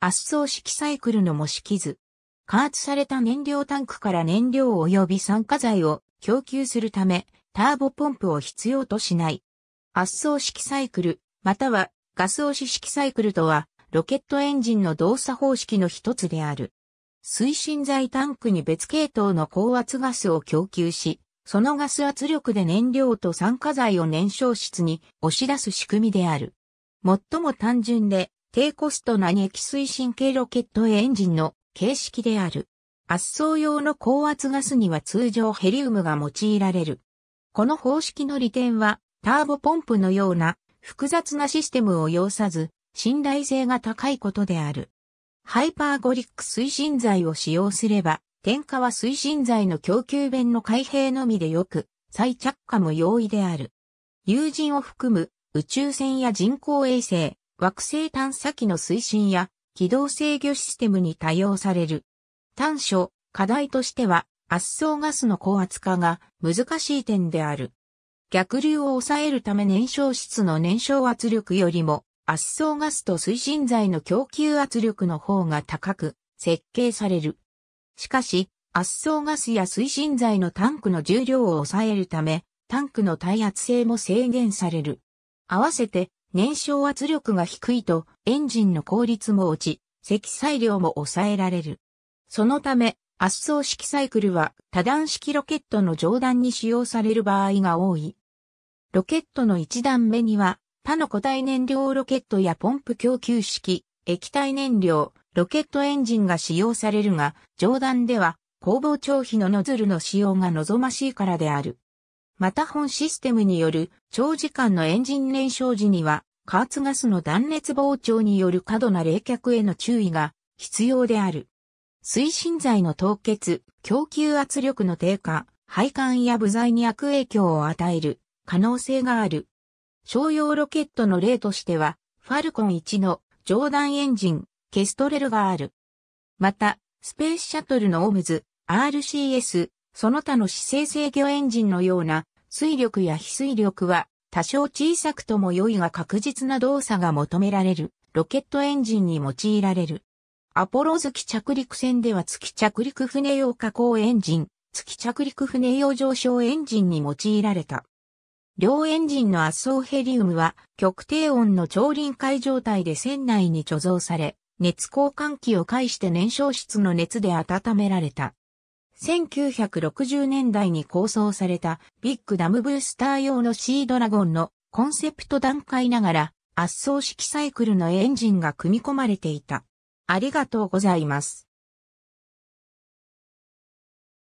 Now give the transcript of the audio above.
圧送式サイクルの模式図。加圧された燃料タンクから燃料及び酸化剤を供給するため、ターボポンプを必要としない。圧送式サイクル、またはガス押し式サイクルとは、ロケットエンジンの動作方式の一つである。推進剤タンクに別系統の高圧ガスを供給し、そのガス圧力で燃料と酸化剤を燃焼室に押し出す仕組みである。最も単純で低コストな液推進系ロケットエンジンの形式である。圧送用の高圧ガスには通常ヘリウムが用いられる。この方式の利点は、ターボポンプのような複雑なシステムを要さず、信頼性が高いことである。ハイパーゴリック推進剤を使用すれば、点火は推進剤の供給弁の開閉のみでよく、再着火も容易である。友人を含む宇宙船や人工衛星、惑星探査機の推進や軌道制御システムに多用される。短所、課題としては圧送ガスの高圧化が難しい点である。逆流を抑えるため燃焼室の燃焼圧力よりも圧送ガスと推進剤の供給圧力の方が高く設計される。しかし、圧送ガスや推進剤のタンクの重量を抑えるため、タンクの耐圧性も制限される。合わせて燃焼圧力が低いとエンジンの効率も落ち、積載量も抑えられる。そのため、圧送式サイクルは多段式ロケットの上段に使用される場合が多い。ロケットの1段目には、他の固体燃料ロケットやポンプ供給式、液体燃料、ロケットエンジンが使用されるが、上段では、工房長費のノズルの使用が望ましいからである。また本システムによる長時間のエンジン燃焼時には、加圧ガスの断熱膨張による過度な冷却への注意が必要である。推進剤の凍結、供給圧力の低下、配管や部材に悪影響を与える可能性がある。商用ロケットの例としては、ファルコン1の上段エンジン、ケストレルがある。また、スペースシャトルのオムズ、RCS、その他の姿勢制御エンジンのような水力や非水力は多少小さくとも良いが確実な動作が求められるロケットエンジンに用いられる。アポロ月着陸船では月着陸船用加工エンジン、月着陸船用上昇エンジンに用いられた。両エンジンの圧送ヘリウムは極低温の超臨界状態で船内に貯蔵され、熱交換器を介して燃焼室の熱で温められた。1960年代に構想されたビッグダムブースター用のシードラゴンのコンセプト段階ながら圧送式サイクルのエンジンが組み込まれていた。ありがとうございます。